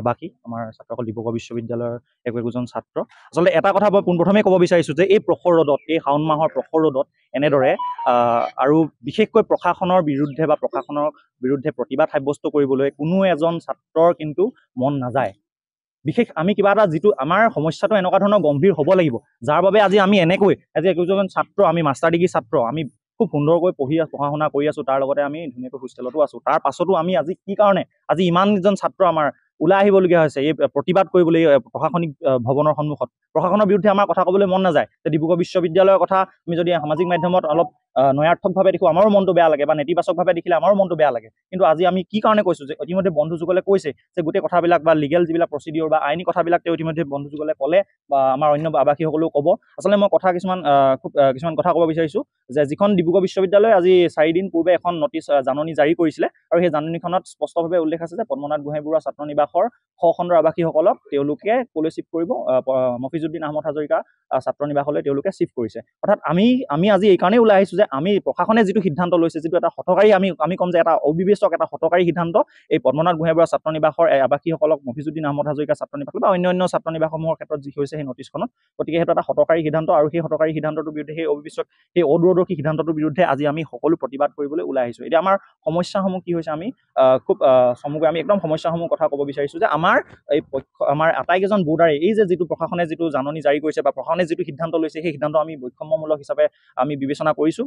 আৱাসী আমাৰ ছাত্ৰসকল ডিব্ৰুগড় বিশ্ববিদ্যালয়ৰ একো একোজন ছাত্ৰ আচলতে এটা কথা মই পোনপ্ৰথমে ক'ব বিচাৰিছোঁ যে এই প্ৰখৰ ৰ'দত এই শাওণ মাহৰ প্ৰখৰ ৰ'দত এনেদৰে আৰু বিশেষকৈ প্ৰশাসনৰ বিৰুদ্ধে বা প্ৰশাসনৰ বিৰুদ্ধে প্ৰতিবাদ সাব্যস্ত কৰিবলৈ কোনো এজন ছাত্ৰৰ কিন্তু মন নাযায় বিশেষ আমি কিবা এটা যিটো আমাৰ সমস্যাটো এনেকুৱা ধৰণৰ গম্ভীৰ হ'ব লাগিব যাৰ বাবে আজি আমি এনেকৈ আজি একোজন ছাত্ৰ আমি মাষ্টাৰ ডিগ্ৰী ছাত্ৰ আমি খুব সুন্দৰকৈ পঢ়ি পঢ়া শুনা কৰি আছোঁ তাৰ লগতে আমি ধুনীয়াকৈ হোষ্টেলতো আছোঁ তাৰ পাছতো আমি আজি কি কাৰণে আজি ইমানজন ছাত্ৰ আমাৰ ওলাই আহিবলগীয়া হৈছে এই প্ৰতিবাদ কৰিবলৈ প্ৰশাসনিক ভৱনৰ সন্মুখত প্ৰশাসনৰ বিৰুদ্ধে আমাৰ কথা ক'বলৈ মন নাযায় যে ডিব্ৰুগড় বিশ্ববিদ্যালয়ৰ কথা আমি যদি সামাজিক মাধ্যমত অলপ নৈয়াৰ্থকভাৱে দেখোঁ আমাৰো মনটো বেয়া লাগে বা নেতিবাচকভাৱে দেখিলে আমাৰো মনটো বেয়া লাগে কিন্তু আজি আমি কি কাৰণে কৈছোঁ যে ইতিমধ্যে বন্ধুসকলে কৈছে যে গোটেই কথাবিলাক বা লিগেল যিবিলাক প্ৰচিডিঅ'ৰ বা আইনী কথাবিলাক তেওঁ ইতিমধ্যে বন্ধুসকলে ক'লে বা আমাৰ অন্য আৱাসীসকলেও ক'ব আচলতে মই কথা কিছুমান খুব কিছুমান কথা ক'ব বিচাৰিছোঁ যে যিখন ডিব্ৰুগড় বিশ্ববিদ্যালয়ে আজি চাৰিদিন পূৰ্বে এখন নটিচ জাননী জাৰি কৰিছিলে আৰু সেই জাননীখনত স্পষ্টভাৱে উল্লেখ আছে যে পদ্মনাথ গোহাঁই বৰুৱা ছাত্ৰ নিবাসৰ সখণ্ডৰ আৱাসীসকলক তেওঁলোকে ক'লৈ চিফ্ট কৰিব মফিজুদ্দিন আহমদ হাজৰিকা ছাত্ৰ নিবাসলৈ তেওঁলোকে চিফ্ট কৰিছে অৰ্থাৎ আমি আমি আজি এইকাৰণেই ওলাই আহিছোঁ যে যে আমি প্ৰশাসনে যিটো সিদ্ধান্ত লৈছে যিটো এটা সতকাৰী আমি আমি ক'ম যে এটা অবিবেচক এটা সতকাৰী সিদ্ধান্ত এই পদ্মনাথ বৰা ছাত্ৰ নিবাসৰ আৱাসীসকলক মফিজুদ্দিন আহমদ হাজৰিকা ছাত্ৰ নিবাস বা অন্য অন্য ছাত্ৰ নিবাসসমূহৰ ক্ষেত্ৰত যি হৈছে সেই নটিছখনত গতিকে সেইটো এটা সতকাৰী সিদ্ধান্ত আৰু সেই সতকাৰী সিদ্ধান্তটোৰ বিৰুদ্ধে সেই অবিবেচক সেই অদূৰদৰ্শী সিদ্ধান্তটোৰ বিৰুদ্ধে আজি আমি সকলো প্ৰতিবাদ কৰিবলৈ ওলাই আহিছোঁ এতিয়া আমাৰ সমস্যাসমূহ কি হৈছে আমি খুব চমুকৈ আমি একদম সমস্যাসমূহ কথা ক'ব বিচাৰিছোঁ যে আমাৰ এই পক্ষ আমাৰ আটাইকেইজন বৰ্ডাৰে এই যে যিটো প্ৰশাসনে যিটো জাননী জাৰি কৰিছে বা প্ৰশাসনে যিটো সিদ্ধান্ত লৈছে সেই সিদ্ধান্ত আমি বৈষম্যমূলক হিচাপে আমি বিবেচনা কৰিছোঁ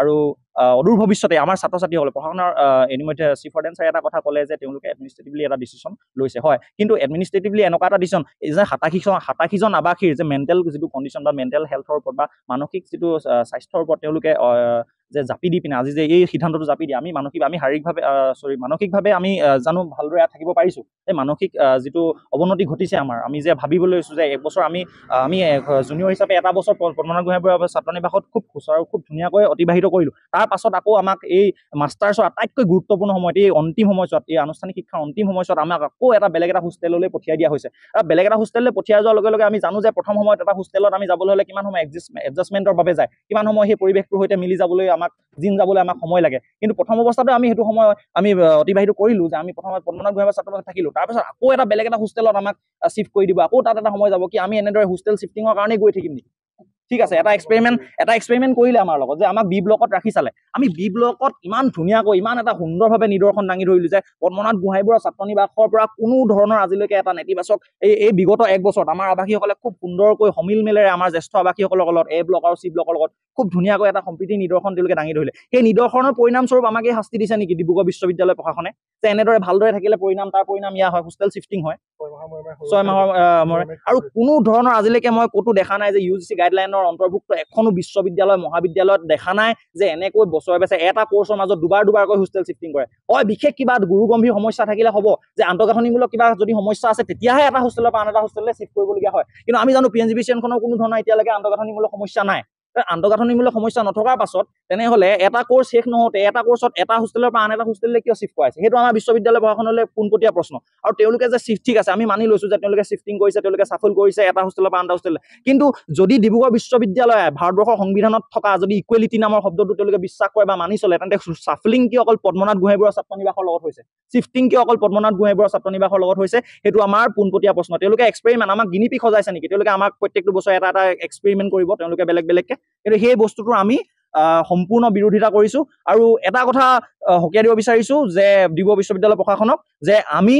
আৰু অদূৰ ভৱিষ্যতে আমাৰ ছাত্ৰ ছাত্ৰীসকলে প্ৰশাসনৰ ইতিমধ্যে চিফ ছাৰে এটা কথা ক'লে যে তেওঁলোকে এডমিনিষ্ট্ৰেটিভলি এটা ডিচিশ্যন লৈছে হয় কিন্তু এডমিনিষ্ট্ৰেটিভলি এনেকুৱা এটা ডিচিশ্যন যে সাতাশীজন সাতাশীজন আবাসীৰ যে মেণ্টেল যিটো কণ্ডিশ্যন বা মেণ্টেল হেল্থৰ ওপৰত বা মানসিক যিটো স্বাস্থ্যৰ ওপৰত তেওঁলোকে যে জাপি দি পিনে আজি যে এই সিদ্ধান্তটো জাপি দিয়ে আমি মানসিক আমি শাৰীৰিকভাৱে চৰি মানসিকভাৱে আমি জানো ভালদৰে ইয়াত থাকিব পাৰিছোঁ যে মানসিক যিটো অৱনতি ঘটিছে আমাৰ আমি যে ভাবিবলৈ লৈছোঁ যে একবছৰ আমি আমি জুনিয়ৰ হিচাপে এটা বছৰ পদ্মনাগোহাঁইপুৰ ছাত্ৰ নিবাসত খুব সুচাৰু খুব ধুনীয়াকৈ অতিবাহিত অতিবাহিত কৰিলোঁ পাছত আকৌ আমাক এই মাষ্টাৰ্ছৰ আটাইতকৈ গুৰুত্বপূৰ্ণ সময়ত এই অন্তিম সময়ছোৱাত এই আনুষ্ঠানিক শিক্ষাৰ অন্তিম সময়ছোৱাত আমাক আকৌ এটা বেলেগ এটা হোষ্টেললৈ পঠিয়াই দিয়া হৈছে আৰু বেলেগ এটা হোষ্টেললৈ পঠিয়াই যোৱাৰ লগে লগে আমি জানো যে প্ৰথম সময়ত এটা হোষ্টেলত আমি যাবলৈ হ'লে কিমান সময় এডজাষ্ট এডজাষ্টমেণ্টৰ বাবে যায় কিমান সময় সেই পৰিৱেশটোৰ সৈতে মিলি যাবলৈ আমাক জিন যাবলৈ আমাক সময় লাগে কিন্তু প্ৰথম অৱস্থাতে আমি সেইটো সময় আমি অতিবাহিত কৰিলোঁ যে আমি প্ৰথমে পদ্মনাথ গুহাৰ ছাত্ৰ থাকিলোঁ তাৰপিছত আকৌ এটা বেলেগ এটা হোষ্টেলত আমাক শ্বিফ্ট কৰি দিব আকৌ তাত এটা সময় যাব কি আমি এনেদৰে হোষ্টেল শ্বিফটিঙৰ কাৰণেই গৈ থাকিম নেকি ঠিক আছে এটা এক্সপেৰিমেণ্ট এটা এক্সপেৰিমেণ্ট কৰিলে আমাৰ লগত যে আমাক বি ব্লকত ৰাখি চালে আমি বি ব্লকত ইমান ধুনীয়াকৈ ইমান এটা সুন্দৰভাৱে নিদৰ্শন দাঙি ধৰিলোঁ যে পদ্মনাথ গোহাঁইবোৰৰ নিবাসৰ পৰা কোনো ধৰণৰ আজিলৈকে এটা নেতিবাচক এই এই বিগত এক বছৰত আমাৰ আৱাসীসকলে খুব সুন্দৰকৈ সমিল মেলেৰে আমাৰ জ্যেষ্ঠ আৱাসীসকলৰ লগত এ ব্লক আৰু চি ব্লকৰ লগত খুব ধুনীয়াকৈ এটা সম্প্ৰীতি নিদৰ্শন তেওঁলোকে দাঙি ধৰিলে সেই নিদৰ্শনৰ পৰিণামস্বৰূপ আমাক এই শাস্তি দিছে নেকি ডিব্ৰুগড় বিশ্ববিদ্যালয় প্ৰশাসনে যে এনেদৰে ভালদৰে থাকিলে পৰিণাম তাৰ পৰিণাম ইয়াৰ হয় হোষ্টেল শ্বিফটিং হয় ছয় মাহৰ মূৰে আৰু কোনো ধৰণৰ আজিলৈকে মই ক'তো দেখা নাই যে ইউ জি চি গাইডলাইনৰ অসমৰ অন্তৰ্ভুক্ত এখনো বিশ্ববিদ্যালয় মহাবিদ্যালয়ত দেখা নাই যে এনেকৈ বছৰে বেছে এটা কৰ্চৰ মাজত দুবাৰ দুবাৰকৈ হোষ্টেল শ্বিফটিং কৰে হয় বিশেষ কিবা গুৰুগম্ভীৰ সমস্যা থাকিলে হ'ব যে আন্তঃগাঁথনিমূলক কিবা যদি সমস্যা আছে তেতিয়াহে এটা হোষ্টেলৰ পৰা আন এটা হোষ্টেললৈ শ্বিফ্ট কৰিবলগীয়া হয় কিন্তু আমি জানো P N G B C এনখনৰ কোনো ধৰণৰ এতিয়ালৈকে আন্তঃগাঁথনিমূলক সমস্যা নাই আন্তঃগাঁথনিমূলক সমস্যা নথকাৰ পাছত তেনেহ'লে এটা কোৰ্চ শেষ নহওঁতে এটা কোৰ্চত এটা হোষ্টেলৰ পৰা আন এটা হোষ্টেললৈ কিয় চিফ্ট কৰাইছে সেইটো আমাৰ বিশ্ববিদ্যালয় প্ৰশাসনলৈ পোনপটীয়া প্ৰশ্ন আৰু তেওঁলোকে যে শ্বিফ্ট ঠিক আছে আমি মানি লৈছোঁ যে তেওঁলোকে শ্বিফ্টিং কৰিছে তেওঁলোকে চাফল কৰিছে এটা হোষ্টেলৰ পৰা আন এটা হোষ্টেললৈ কিন্তু যদি ডিব্ৰুগড় বিশ্ববিদ্যালয়ে ভাৰতবৰ্ষৰ সংবিধানত থকা যদি ইকুৱেলিটি নামৰ শব্দটো তেওঁলোকে বিশ্বাস কৰে বা মানি চলে তেন্তে চাফলিং কি অকল পদ্মনাথ ছাত্ৰ নিবাসৰ লগত হৈছে শ্বিফ্টিং কি অকল পদ্মনাথ ছাত্ৰ নিবাসৰ লগত হৈছে সেইটো আমাৰ পোনপটীয়া প্ৰশ্ন তেওঁলোকে এক্সপেৰিমেণ্ট আমাক গিনিপিক সজাইছে নেকি তেওঁলোকে আমাক প্ৰত্যেকটো বছৰ এটা এটা এক্সপেৰিমেণ্ট কৰিব তেওঁলোকে বেলেগ বেলেগকৈ কিন্তু সেই বস্তুটো আমি সম্পূৰ্ণ বিৰোধিতা কৰিছোঁ আৰু এটা কথা সকীয়া দিব বিচাৰিছোঁ যে ডিব্ৰু বিশ্ববিদ্যালয় প্ৰশাসনক যে আমি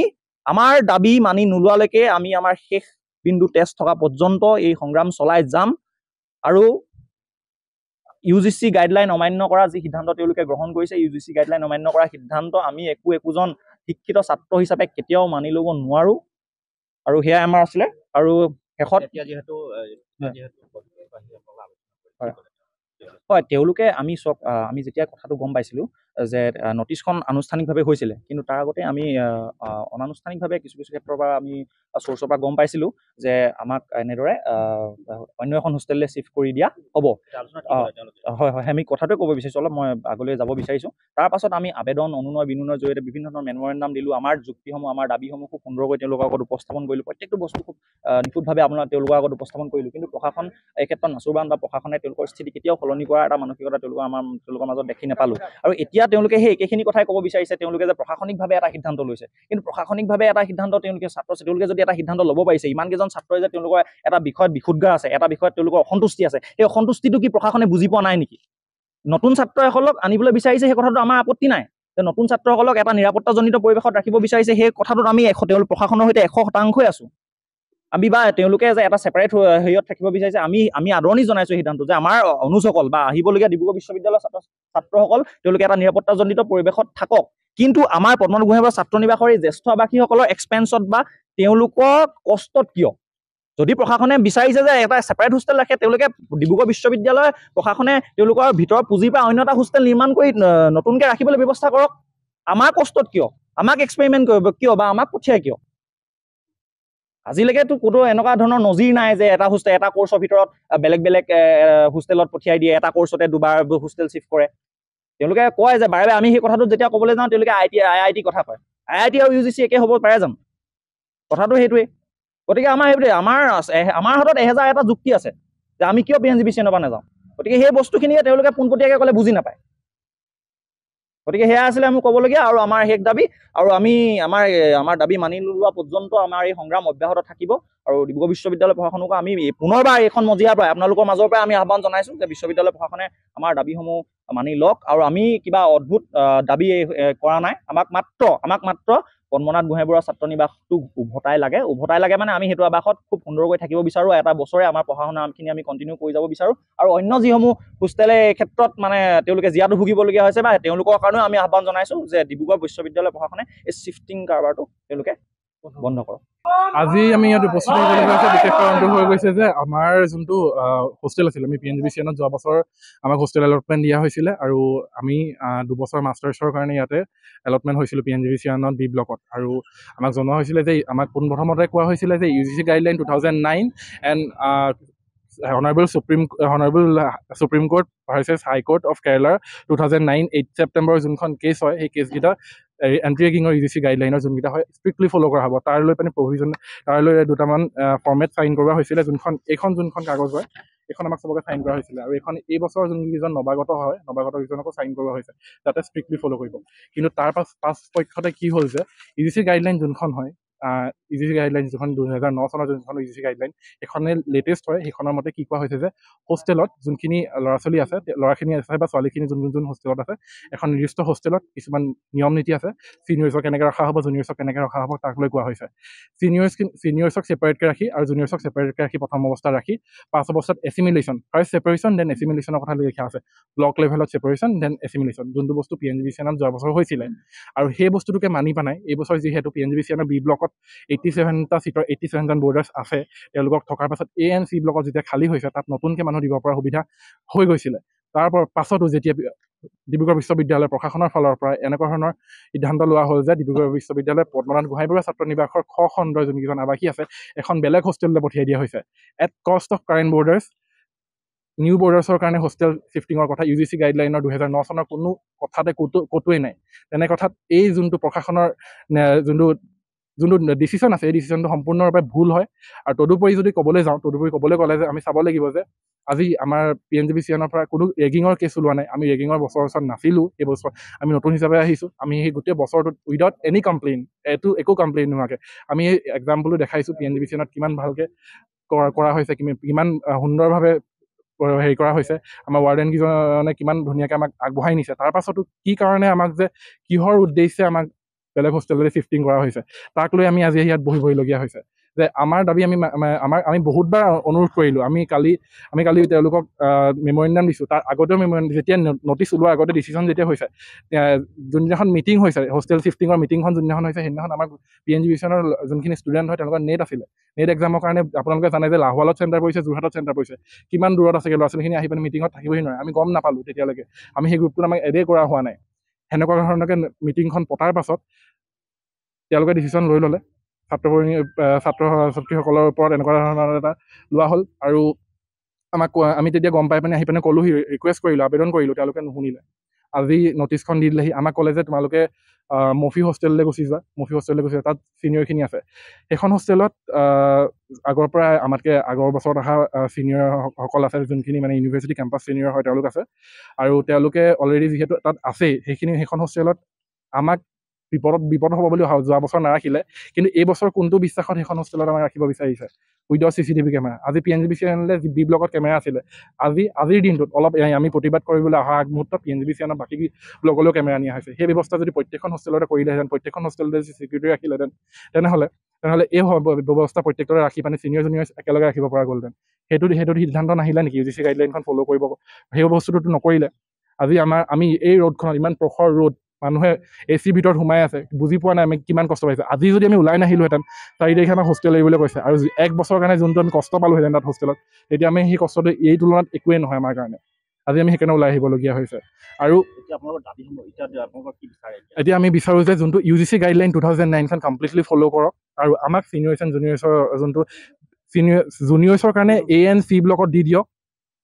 আমাৰ দাবী মানি নোলোৱালৈকে আমি আমাৰ শেষ বিন্দু তেজ থকা পৰ্যন্ত এই সংগ্ৰাম চলাই যাম আৰু ইউ জি চি গাইডলাইন অমান্য কৰা যি সিদ্ধান্ত তেওঁলোকে গ্ৰহণ কৰিছে ইউ জি চি গাইডলাইন অমান্য কৰা সিদ্ধান্ত আমি একো একোজন শিক্ষিত ছাত্ৰ হিচাপে কেতিয়াও মানি ল'ব নোৱাৰোঁ আৰু সেয়াই আমাৰ আছিলে আৰু শেষত যিহেতু হয় হয় তেওঁলোকে আমি চক আমি যেতিয়া কথাটো গম পাইছিলোঁ যে নটিছখন আনুষ্ঠানিকভাৱে হৈছিলে কিন্তু তাৰ আগতে আমি অনানুষ্ঠানিকভাৱে কিছু কিছু ক্ষেত্ৰৰ পৰা আমি চ'ৰ্চৰ পৰা গম পাইছিলোঁ যে আমাক এনেদৰে অন্য এখন হোষ্টেললৈ শ্বিফ্ট কৰি দিয়া হ'ব হয় হয় আমি কথাটোৱে ক'ব বিচাৰিছোঁ অলপ মই আগলৈ যাব বিচাৰিছোঁ তাৰপাছত আমি আবেদন অনুনয় বিনয়ৰ জৰিয়তে বিভিন্ন ধৰণৰ মেমৰেণ্ডাম দিলোঁ আমাৰ যুক্তিসমূহ আমাৰ দাবীসমূহ খুব সুন্দৰকৈ তেওঁলোকৰ আগত উপস্থাপন কৰিলোঁ প্ৰত্যেকটো বস্তু খুব নিখুঁতভাৱে আপোনাৰ তেওঁলোকৰ আগত উপস্থাপন কৰিলোঁ কিন্তু প্ৰশাসন এই ক্ষেত্ৰত নাচুবান বা প্ৰশাসনে তেওঁলোকৰ স্থিতি কেতিয়াও সলনি কৰা এটা মানসিকতা তেওঁলোকৰ আমাৰ তেওঁলোকৰ মাজত দেখি নাপালোঁ আৰু এতিয়া এতিয়া তেওঁলোকে সেই একেখিনি কথাই ক'ব বিচাৰিছে তেওঁলোকে যে প্ৰশাসনিকভাৱে এটা সিদ্ধান্ত লৈছে কিন্তু প্ৰশাসনিকভাৱে এটা সিদ্ধান্ত তেওঁলোকে ছাত্ৰ তেওঁলোকে যদি এটা সিদ্ধান্ত ল'ব পাৰিছে ইমানকেইজন ছাত্ৰই যে তেওঁলোকৰ এটা বিষয়ত বিশুদ্ধ আছে এটা বিষয়ত তেওঁলোকৰ অসন্তুষ্টি আছে সেই অসন্তুষ্টিটো কি প্ৰশাসনে বুজি পোৱা নাই নেকি নতুন ছাত্ৰসকলক আনিবলৈ বিচাৰিছে সেই কথাটো আমাৰ আপত্তি নাই যে নতুন ছাত্ৰসকলক এটা নিৰাপত্তাজনিত পৰিৱেশত ৰাখিব বিচাৰিছে সেই কথাটোত আমি এশ তেওঁলোক প্ৰশাসনৰ সৈতে এশ শতাংশই আছোঁ আমি বা তেওঁলোকে যে এটা ছেপাৰেট হেৰিয়ত থাকিব বিচাৰিছে আমি আমি আদৰণি জনাইছোঁ সিদ্ধান্ত যে আমাৰ অনুজসকল বা আহিবলগীয়া ডিব্ৰুগড় বিশ্ববিদ্যালয়ৰ ছাত্ৰ ছাত্ৰসকল তেওঁলোকে এটা নিৰাপত্তাজনিত পৰিৱেশত থাকক কিন্তু আমাৰ পদ্মগোহাঁইবৰ ছাত্ৰ নিবাসৰ এই জ্যেষ্ঠ আবাসীসকলৰ এক্সপেঞ্চত বা তেওঁলোকৰ কষ্টত কিয় যদি প্ৰশাসনে বিচাৰিছে যে এটা ছেপাৰেট হোষ্টেল ৰাখে তেওঁলোকে ডিব্ৰুগড় বিশ্ববিদ্যালয় প্ৰশাসনে তেওঁলোকৰ ভিতৰৰ পুঁজিৰ পৰা অন্য এটা হোষ্টেল নিৰ্মাণ কৰি নতুনকৈ ৰাখিবলৈ ব্যৱস্থা কৰক আমাৰ কষ্টত কিয় আমাক এক্সপেৰিমেণ্ট কৰিব কিয় বা আমাক পঠিয়াই কিয় আজিলৈকে তো কোনো এনেকুৱা ধৰণৰ নজিৰ নাই যে এটা হোষ্টেল এটা কৰ্চৰ ভিতৰত বেলেগ বেলেগ হোষ্টেলত পঠিয়াই দিয়ে এটা কোৰ্চতে দুবাৰ হোষ্টেল শ্বিফ্ট কৰে তেওঁলোকে কয় যে বাৰে বাৰে আমি সেই কথাটো যেতিয়া ক'বলৈ যাওঁ তেওঁলোকে I T I I T কথা কয় আই আই টি আৰু ইউ জি চি একে হ'ব পাৰে জানো কথাটো সেইটোৱেই গতিকে আমাৰ সেইটোৱে আমাৰ আমাৰ হাতত এহেজাৰ এটা যুক্তি আছে যে আমি কিয় B N G B C এনৰ পৰা নাযাওঁ গতিকে সেই বস্তুখিনিয়ে তেওঁলোকে পোনপটীয়াকৈ ক'লে বুজি নাপায় গতিকে সেয়া আছিলে মোৰ ক'বলগীয়া আৰু আমাৰ শেষ দাবী আৰু আমি আমাৰ আমাৰ দাবী মানি লোৱা পৰ্যন্ত আমাৰ এই সংগ্ৰাম অব্যাহত থাকিব আৰু ডিব্ৰুগড় বিশ্ববিদ্যালয় প্ৰশাসনকো আমি পুনৰবাৰ এইখন মজিয়াৰ পৰাই আপোনালোকৰ মাজৰ পৰাই আমি আহ্বান জনাইছোঁ যে বিশ্ববিদ্যালয় প্ৰশাসনে আমাৰ দাবীসমূহ মানি লওক আৰু আমি কিবা অদ্ভুত দাবী কৰা নাই আমাক মাত্ৰ আমাক মাত্ৰ পদ্মনাথ গোহাঁইবুঢ়া ছাত্ৰ নিবাসটো উভতাই লাগে উভতাই লাগে মানে আমি সেইটো আবাসত খুব সুন্দৰকৈ থাকিব বিচাৰোঁ এটা বছৰে আমাৰ পঢ়া শুনা আমখিনি আমি কণ্টিনিউ কৰি যাব বিচাৰোঁ আৰু অন্য যিসমূহ হোষ্টেলে এই ক্ষেত্ৰত মানে তেওঁলোকে জীয়াটো ভুগিবলগীয়া হৈছে বা তেওঁলোকৰ কাৰণেও আমি আহ্বান জনাইছোঁ যে ডিব্ৰুগড় বিশ্ববিদ্যালয় পঢ়া শুনে এই শ্বিফটিং কাৰবাৰটো তেওঁলোকে বন্ধ কৰক আজি আমি ইয়াত উপস্থিত হ'বলগীয়া হৈছে বিশেষ কাৰণটো হৈ গৈছে যে আমাৰ যোনটো হোষ্টেল আছিলে আমি P N G B C এনত যোৱা বছৰ আমাক হোষ্টেল এলটমেণ্ট দিয়া হৈছিলে আৰু আমি দুবছৰ মাষ্টাৰ্ছৰ কাৰণে ইয়াতে এলটমেণ্ট হৈছিলোঁ P N G B C এনত বি ব্লকত আৰু আমাক জনোৱা হৈছিলে যে আমাক পোনপ্ৰথমতে কোৱা হৈছিলে যে U G C guideline two thousand nine and honourable supreme honourable supreme court versus high court of কেৰেলাৰ two thousand nine eight September যোনখন কেছ হয় সেই কেছকেইটা এণ্ট্ৰি এগিঙৰ ইউ জি চি গাইডলাইনৰ যোনকেইটা হয় ষ্ট্ৰিক্টলি ফ'ল' কৰা হ'ব তাৰ লৈ পিনে প্ৰভিজন তাৰ লৈ দুটামান ফৰ্মেট চাইন কৰোৱা হৈছিলে যোনখন এইখন যোনখন কাগজ হয় এইখন আমাক চবকে চাইন কৰা হৈছিলে আৰু এইখন এই বছৰ যোনকেইজন নৱাগত হয় নৱাগত নৱাগতকেইজনকো ছাইন কৰোৱা হৈছে যাতে ষ্ট্ৰিক্টলি ফ'ল' কৰিব কিন্তু তাৰ পাছ পাছ কি হ'ল যে ইউ জি চি গাইডলাইন যোনখন হয় ই জি চি গাইডলাইন যিখন দুহেজাৰ ন চনৰ যোনখন ইউ জি চি গাইডলাইন সেইখনে লেটেষ্ট হয় সেইখনৰ মতে কি কোৱা হৈছে যে হোষ্টেলত যোনখিনি ল'ৰা ছোৱালী আছে ল'ৰাখিনি আছে বা ছোৱালীখিনি যোন যোন হোষ্টেলত আছে এখন নিৰ্দিষ্ট হোষ্টেলত কিছুমান নিয়ম নীতি আছে ছিনিয়ৰ্ছক কেনেকৈ ৰখা হ'ব জুনিয়ৰ্ছক কেনেকৈ ৰখা হ'ব তাক লৈ কোৱা হৈছে ছিনিয়ৰ্ছখিনি ছিনিয়ৰ্ছক ছেপাৰেটকৈ ৰাখি আৰু জুনিয়ৰ্ছক ছেপাৰেটকৈ ৰাখি প্ৰথম অৱস্থাত ৰাখি পাঁচ অৱস্থাত এছিমিলেশ্যন ফাৰ্ষ্ট ছেপাৰেশ্যন দেন এছিমিলেশ্যনৰ কথা লৈ লিখা আছে ব্লক লেভেলত ছেপাৰেশ্যন দেন এছিমিলেশ্যন যোনটো বস্তু P N G B C এনত যোৱা বছৰ হৈছিলে আৰু সেই বস্তুটোকে মানি পানাই এইবছৰ যিহেতু P N G B C এনৰ বি ব্লকত এইটি ছেভেনটা ছিটৰ এইটি ছেভেনজন বৰ্ডাৰ্ছ আছে তেওঁলোকক থকাৰ পাছত এ এন চি ব্লকত যেতিয়া খালী হৈছে তাত নতুনকৈ মানুহ দিব পৰা সুবিধা হৈ গৈছিলে তাৰ পাছতো যেতিয়া ডিব্ৰুগড় বিশ্ববিদ্যালয় প্ৰশাসনৰ ফালৰ পৰা এনেকুৱা ধৰণৰ সিদ্ধান্ত লোৱা হ'ল যে ডিব্ৰুগড় বিশ্ববিদ্যালয় পদ্মনাথ গোহাঁই বৰুৱা ছাত্ৰ নিবাসৰ খ খণ্ডৰ যোনকেইজন আৱাসী আছে এখন বেলেগ হোষ্টেললৈ পঠিয়াই দিয়া হৈছে at cost of current boarders new বৰ্ডাৰ্ছৰ কাৰণে হোষ্টেল শ্বিফটিঙৰ কথা ইউ জি চি গাইডলাইনৰ দুহেজাৰ ন চনৰ কোনো কথাতে ক'তো ক'তোৱেই নাই তেনে কথাত এই যোনটো প্ৰশাসনৰ যোনটো যোনটো ডিচিশ্যন আছে এই ডিচিশ্যনটো সম্পূৰ্ণৰূপে ভুল হয় আৰু তদুপৰি যদি ক'বলৈ যাওঁ তদুপৰি ক'বলৈ গ'লে যে আমি চাব লাগিব যে আজি আমাৰ P N G B C এনৰ পৰা কোনো ৰেগিঙৰ কেছ ওলোৱা নাই আমি ৰেগিঙৰ বছৰৰ ওচৰত নাছিলোঁ এই বছৰ আমি নতুন হিচাপে আহিছোঁ আমি সেই গোটেই বছৰটোত উইদাউট এনি কমপ্লেইন এইটো একো কমপ্লেইন নোহোৱাকৈ আমি এই এক্সাম্পলো দেখাইছোঁ P N G B C এনত কিমান ভালকৈ কৰা হৈছে কিমান সুন্দৰভাৱে হেৰি কৰা হৈছে আমাৰ ৱাৰ্ডেনকেইজনে কিমান ধুনীয়াকৈ আমাক আগবঢ়াই নিছে তাৰ পাছতো কি কাৰণে আমাক যে কিহৰ উদ্দেশ্যে আমাক বেলেগ হোষ্টেলতে শ্বিফটিং কৰা হৈছে তাক লৈ আমি আজি ইয়াত বহিবহিলগীয়া হৈছে যে আমাৰ দাবী আমি আমাৰ আমি বহুতবাৰ অনুৰোধ কৰিলোঁ আমি কালি আমি কালি তেওঁলোকক মেমৰেণ্ডাম দিছোঁ তাৰ আগতেও মেমৰেণ্ডাম যেতিয়া নটিচ ওলোৱাৰ আগতে ডিচিশ্যন যেতিয়া হৈছে যোনদিনাখন মিটিং হৈছে হোষ্টেল শ্বিফটিঙৰ মিটিংখন যোনদিনাখন হৈছে সেইদিনাখন আমাৰ পি এন জি বিশ্বনৰ যোনখিনি ষ্টুডেণ্ট হয় তেওঁলোকৰ নেট আছিলে নেট একজামৰ কাৰণে আপোনালোকে জানে যে লাহোৱালত চেণ্টাৰ পৰিছে যোৰহাটত চেণ্টাৰ পৰিছে কিমান দূৰত আছেগৈ ল'ৰা ছোৱালীখিনি আহি পিনে মিটিঙত থাকিবহি নোৱাৰে আমি গম নাপালোঁ তেতিয়ালৈকে আমি সেই গ্ৰুপটোত আমাক এডেই কৰা হোৱা নাই সেনেকুৱা ধৰণকৈ মিটিংখন পতাৰ পাছত তেওঁলোকে ডিচিশ্যন লৈ ল'লে ছাত্ৰ ছাত্ৰ ছাত্ৰীসকলৰ ওপৰত এনেকুৱা ধৰণৰ এটা লোৱা হ'ল আৰু আমাক আমি তেতিয়া গম পাই পিনে আহি পিনে ক'লোহি ৰিকুৱেষ্ট কৰিলোঁ আবেদন কৰিলোঁ তেওঁলোকে নুশুনিলে আজি নটিছখন দি দিলেহি আমাক ক'লে যে তোমালোকে মফি হোষ্টেললৈ গুচি যোৱা মফি হোষ্টেললৈ গুচি যোৱা তাত ছিনিয়ৰখিনি আছে সেইখন হোষ্টেলত আগৰ পৰা আমাতকৈ আগৰ বছৰত অহা ছিনিয়ৰসকল আছে যোনখিনি মানে ইউনিভাৰ্চিটি কেম্পাছ ছিনিয়ৰ হয় তেওঁলোক আছে আৰু তেওঁলোকে অলৰেডি যিহেতু তাত আছেই সেইখিনি সেইখন হোষ্টেলত আমাক বিপদত বিপদ হ'ব বুলি যোৱা বছৰ নাৰাখিলে কিন্তু এই বছৰ কোনটো বিশ্বাসত সেইখন হোষ্টেলত আমাক ৰাখিব বিচাৰিছে with C C TV camera আজি P N G B C এনলে বি ব্লকত কেমেৰা আছিলে আজি আজিৰ দিনটোত অলপ আমি প্ৰতিবাদ কৰিবলৈ অহা আগমুহূৰ্তত P N G B C এনৰ বাকী ব্লকলৈও কেমেৰা নিয়া হৈছে সেই ব্যৱস্থা যদি প্ৰত্যেকখন হোষ্টেলতে কৰিলেহেঁতেন প্ৰত্যেকখন হোষ্টেলতে যদি চিকিউৰিটি ৰাখিলেহেঁতেন তেনেহ'লে তেনেহ'লে এই ব্যৱস্থা প্ৰত্যেকতে ৰাখি পানি ছিনিয়ৰ জুনিয়ৰ একেলগে ৰাখিব পৰা গ'লহেঁতেন সেইটো সেইটো সিদ্ধান্ত নাহিলে নেকি ইউ জি চি গাইডলাইনখন ফ'ল' কৰিব সেই বস্তুটোতো নকৰিলে আজি আমাৰ আমি এই ৰ'দখনত ইমান প্ৰখৰ ৰ'দ মানুহে এ চিৰ ভিতৰত সোমাই আছে বুজি পোৱা নাই আমি কিমান কষ্ট পাইছে আজি যদি আমি ওলাই নাহিলোহেঁতেন চাৰি তাৰিখে আমাক হোষ্টেল এৰিবলৈ কৈছে আৰু এক বছৰৰ কাৰণে যোনটো আমি কষ্ট পালোহেঁতেন তাত হোষ্টেলত তেতিয়া আমি সেই কষ্টটো এই তুলনাত একোৱেই নহয় আমাৰ কাৰণে আজি আমি সেইকাৰণে ওলাই আহিবলগীয়া হৈছে আৰু এতিয়া আমি বিচাৰোঁ যে যোনটো U G C guideline two thousand নাইনখন কমপ্লিটলি ফ'ল' কৰক আৰু আমাক ছিনিয়ৰ্ছ এণ্ড জুনিয়ৰ্ছৰ যোনটো চিনিয়ৰ জুনিয়ৰ্ছৰ কাৰণে এ এন চি ব্লকত দি দিয়ক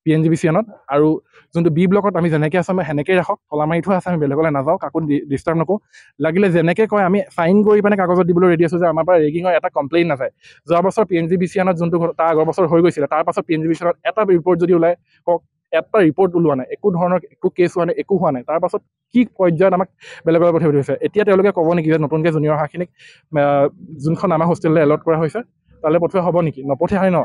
P N G B C এনত আৰু যোনটো বি ব্লকত আমি যেনেকৈ আছোঁ আমি সেনেকৈয়ে ৰাখক তলা মাৰি থোৱা আছে আমি বেলেগলৈ নাযাওঁ কাকো ডিষ্টাৰ্ব নকৰোঁ লাগিলে যেনেকৈ কয় আমি চাইন কৰি পানে কাগজত দিবলৈ ৰেডি আছোঁ যে আমাৰ পৰা ৰেগিঙৰ এটা কমপ্লেইন নাযায় যোৱা বছৰ P N G B C এনত যোনটো তাৰ আগৰ বছৰ হৈ গৈছিলে তাৰ পাছত P N G B C এনত এটা ৰিপৰ্ট যদি ওলাই কওক এটা ৰিপৰ্ট ওলোৱা নাই একো ধৰণৰ একো কেছ হোৱা নাই একো হোৱা নাই তাৰ পাছত কি পৰ্যায়ত আমাক বেলেগলৈ পঠিয়াব ধৰিছে এতিয়া তেওঁলোকে ক'ব নেকি যে নতুনকৈ জুনিয়ৰ হাঁহখিনিক যোনখন আমাৰ হোষ্টেললৈ এলট কৰা হৈছে তালৈ পঠিওৱা হ'ব নেকি নপঠিয়া হয় ন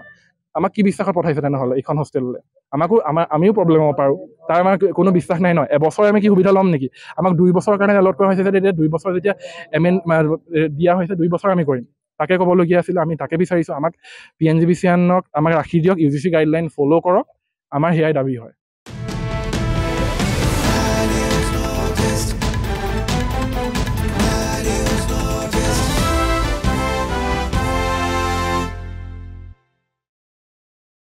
আমাক কি বিশ্বাসত পঠাইছে তেনেহ'লে এইখন হোষ্টেললৈ আমাকো আমাৰ আমিও প্ৰব্লেম হ'ব পাৰোঁ তাৰ আমাৰ কোনো বিশ্বাস নাই নহয় এবছৰ আমি কি সুবিধা ল'ম নেকি আমাক দুই বছৰৰ কাৰণে এলট কৰা হৈছে যে এতিয়া দুই বছৰ যেতিয়া এম এন দিয়া হৈছে দুই বছৰ আমি কৰিম তাকে ক'বলগীয়া আছিলে আমি তাকে বিচাৰিছোঁ আমাক পি এন জি বি চিয়ানক আমাক ৰাখি দিয়ক U G C guideline follow' কৰক আমাৰ সেয়াই দাবী হয়